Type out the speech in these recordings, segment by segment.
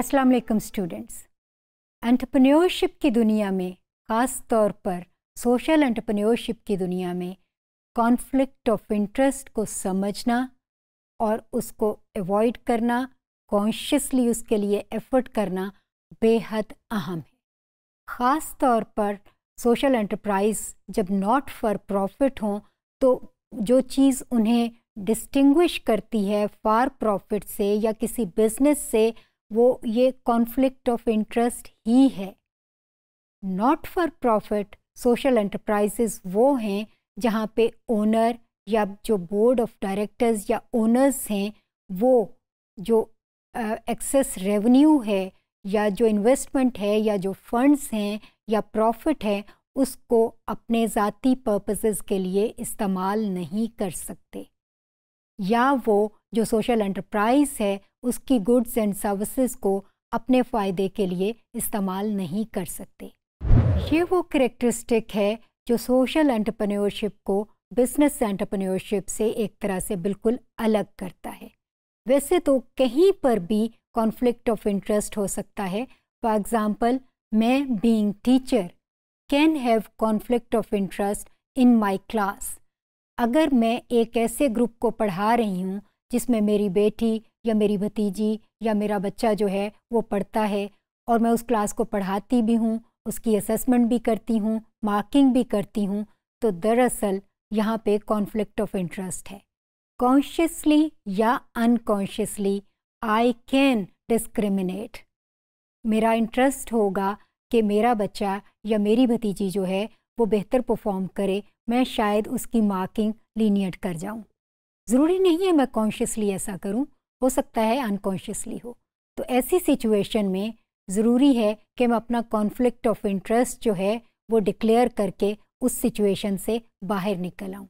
अस्सलाम वालेकुम students entrepreneurship की दुनिया में ख़ास तौर पर सोशल एंटरप्रेन्योरशिप की दुनिया में कॉन्फ्लिक्ट ऑफ इंटरेस्ट को समझना और उसको अवॉइड करना कॉन्शियसली उसके लिए एफर्ट करना बेहद अहम है ख़ास तौर पर सोशल एंटरप्राइज जब नॉट फॉर प्रॉफिट हों तो जो चीज़ उन्हें डिस्टिंग्विश करती है फार प्रॉफिट से या किसी बिजनेस से वो ये कॉन्फ्लिक्ट ऑफ इंटरेस्ट ही है not for profit social enterprises वो हैं जहाँ पे ओनर या जो बोर्ड ऑफ डायरेक्टर्स या ओनर्स हैं वो जो एक्सेस uh, रेवेन्यू है या जो इन्वेस्टमेंट है या जो फंड्स हैं या प्रॉफिट है उसको अपने ज़ाती पर्पसेस के लिए इस्तेमाल नहीं कर सकते या वो जो सोशल एंटरप्राइज है उसकी गुड्स एंड सर्विसेज को अपने फ़ायदे के लिए इस्तेमाल नहीं कर सकते ये वो करेक्टरिस्टिक है जो सोशल एंटरप्रेन्योरशिप को बिजनेस एंटरप्रेन्योरशिप से एक तरह से बिल्कुल अलग करता है वैसे तो कहीं पर भी कॉन्फ्लिक्ट ऑफ इंटरेस्ट हो सकता है फॉर एग्ज़ाम्पल मैं being teacher can have conflict of interest in my class अगर मैं एक ऐसे ग्रुप को पढ़ा रही हूँ जिसमें मेरी बेटी या मेरी भतीजी या मेरा बच्चा जो है वो पढ़ता है और मैं उस क्लास को पढ़ाती भी हूँ उसकी असेसमेंट भी करती हूँ मार्किंग भी करती हूँ तो दरअसल यहाँ पे कॉन्फ्लिक्ट ऑफ इंटरेस्ट है कॉन्शियसली या अनकॉन्शियसली आई कैन डिस्क्रिमिनेट मेरा इंटरेस्ट होगा कि मेरा बच्चा या मेरी भतीजी जो है वो बेहतर परफॉर्म करे मैं शायद उसकी मार्किंग लीनियट कर जाऊँ ज़रूरी नहीं है मैं कॉन्शियसली ऐसा करूँ हो सकता है अनकॉन्शियसली हो तो ऐसी सिचुएशन में ज़रूरी है कि मैं अपना कॉन्फ्लिक्ट ऑफ इंटरेस्ट जो है वो डिक्लेयर करके उस सिचुएशन से बाहर निकल आऊँ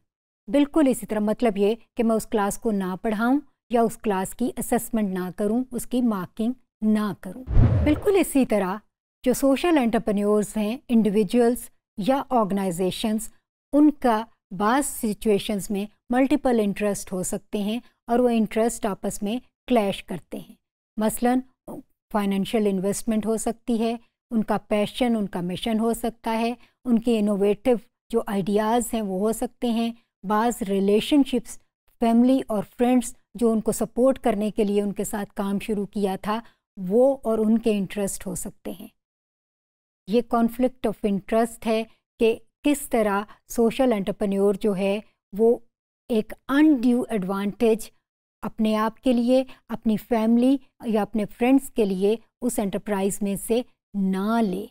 बिल्कुल इसी तरह मतलब ये कि मैं उस क्लास को ना पढ़ाऊँ या उस क्लास की असेसमेंट ना करूँ उसकी मार्किंग ना करूँ बिल्कुल इसी तरह जो सोशल एंटरप्रेन्योर्स हैं इंडिविजुअल्स या ऑर्गेनाइजेशंस उनका बास सिचुएशंस में मल्टीपल इंटरेस्ट हो सकते हैं और वो इंटरेस्ट आपस में क्लैश करते हैं मसलन फाइनेंशियल इन्वेस्टमेंट हो सकती है उनका पैशन उनका मिशन हो सकता है उनके इनोवेटिव जो आइडियाज़ हैं वो हो सकते हैं बाज़ रिलेशनशिप्स फैमिली और फ्रेंड्स जो उनको सपोर्ट करने के लिए उनके साथ काम शुरू किया था वो और उनके इंटरेस्ट हो सकते हैं ये कॉन्फ्लिक्ट ऑफ इंटरेस्ट है कि किस तरह सोशल एंटरप्रेन्योर जो है वो एक अनड्यू एडवांटेज अपने आप के लिए अपनी फैमिली या अपने फ्रेंड्स के लिए उस एंटरप्राइज में से ना ले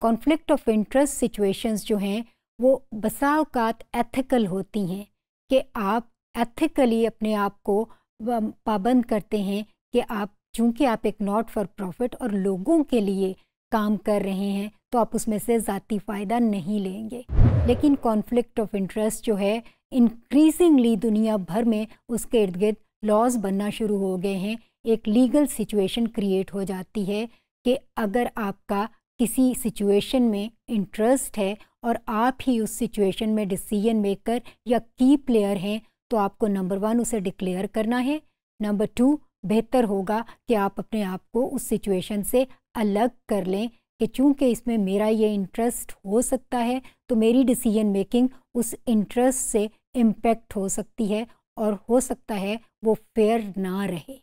कॉन्फ्लिक्ट ऑफ इंटरेस्ट सिचुएशंस जो हैं वो बसावकात एथिकल होती हैं कि आप एथिकली अपने आप को पाबंद करते हैं कि आप चूँकि आप एक नॉट फॉर प्रॉफिट और लोगों के लिए काम कर रहे हैं तो आप उसमें से ज़ाती फ़ायदा नहीं लेंगे लेकिन कॉन्फ्लिक्ट ऑफ इंटरेस्ट जो है इंक्रीजिंगली दुनिया भर में उसके इर्द गिर्द लॉज बनना शुरू हो गए हैं एक लीगल सिचुएशन क्रिएट हो जाती है कि अगर आपका किसी सिचुएशन में इंटरेस्ट है और आप ही उस सिचुएशन में डिसीजन मेकर या की प्लेयर हैं तो आपको नंबर वन उसे डिक्लेयर करना है नंबर टू बेहतर होगा कि आप अपने आप को उस सिचुएशन से अलग कर लें कि चूंकि इसमें मेरा ये इंटरेस्ट हो सकता है तो मेरी डिसीजन मेकिंग उस इंटरेस्ट से इम्पैक्ट हो सकती है और हो सकता है वो फेयर ना रहे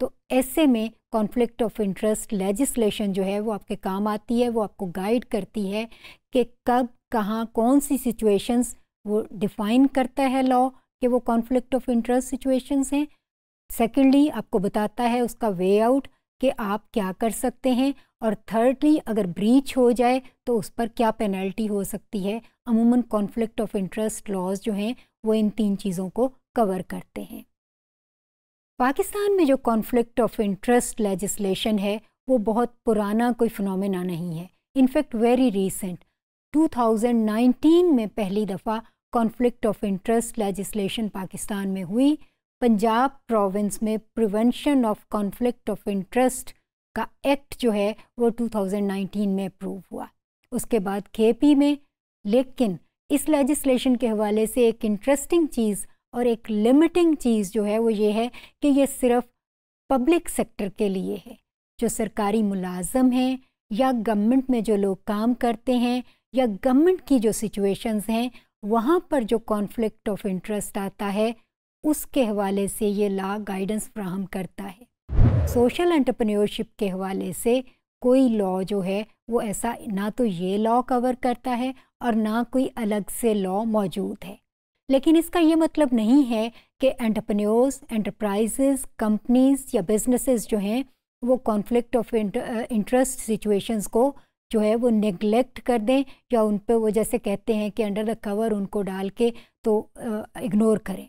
तो ऐसे में कॉन्फ्लिक्ट ऑफ इंटरेस्ट लेजिस्लेशन जो है वो आपके काम आती है वो आपको गाइड करती है कि कब कहाँ कौन सी सिचुएशंस वो डिफाइन करता है लॉ कि वो कॉन्फ्लिक्ट ऑफ इंटरेस्ट सिचुएशंस हैं सेकेंडली आपको बताता है उसका वे आउट कि आप क्या कर सकते हैं और थर्डली अगर ब्रीच हो जाए तो उस पर क्या पेनल्टी हो सकती है अमूमन कॉन्फ्लिक्ट ऑफ इंटरेस्ट लॉज जो हैं वो इन तीन चीज़ों को कवर करते हैं पाकिस्तान में जो कॉन्फ्लिक्ट ऑफ इंटरेस्ट लेजिस्लेशन है वो बहुत पुराना कोई फिनोमेना नहीं है इनफैक्ट वेरी रीसेंट 2019 में पहली दफ़ा conflict of interest legislation Pakistan में हुई पंजाब प्रोविंस में prevention of conflict of interest का एक्ट जो है वो 2019 में अप्रूव हुआ उसके बाद केपी में लेकिन इस लेजिस्लेशन के हवाले से एक इंटरेस्टिंग चीज़ और एक लिमिटिंग चीज़ जो है वो ये है कि ये सिर्फ पब्लिक सेक्टर के लिए है जो सरकारी मुलाजम हैं या गवर्नमेंट में जो लोग काम करते हैं या गवर्नमेंट की जो सिचुएशंस हैं वहाँ पर जो कॉन्फ्लिक्ट ऑफ इंटरेस्ट आता है उसके हवाले से ये ला गाइडेंस फ्राहम करता है सोशल एंटरप्रेन्योरशिप के हवाले से कोई लॉ जो है वो ऐसा ना तो ये लॉ कवर करता है और ना कोई अलग से लॉ मौजूद है लेकिन इसका ये मतलब नहीं है कि एंटरप्रेन्योर्स एंटरप्राइजेस कंपनीज या बिजनेसेस जो हैं वो कॉन्फ्लिक्ट ऑफ इंटरेस्ट सिचुएशंस को जो है वो नेग्लेक्ट कर दें या उन पर वो जैसे कहते हैं कि अंडर द कवर उनको डाल के तो इग्नोर uh, करें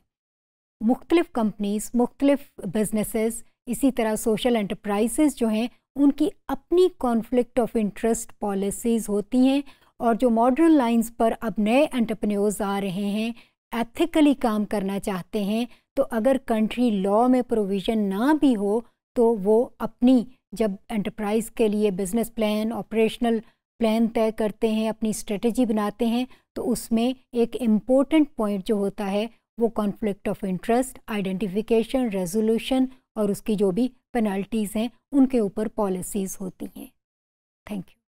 मुख्तलिफ़ कंपनीज़ मुख्तलिफ़ बिजनेसेस इसी तरह सोशल एंटरप्राइजेस जो हैं उनकी अपनी कॉन्फ्लिक्ट ऑफ इंटरेस्ट पॉलिसीज़ होती हैं और जो मॉडर्न लाइंस पर अब नए एंटरप्रेन्योर्स आ रहे हैं एथिकली काम करना चाहते हैं तो अगर कंट्री लॉ में प्रोविज़न ना भी हो तो वो अपनी जब एंटरप्राइज के लिए बिजनेस प्लान ऑपरेशनल प्लान तय करते हैं अपनी स्ट्रेटजी बनाते हैं तो उसमें एक इम्पोर्टेंट पॉइंट जो होता है वो conflict of interest identification resolution और उसकी जो भी पेनल्टीज़ हैं उनके ऊपर पॉलिसीज़ होती हैं थैंक यू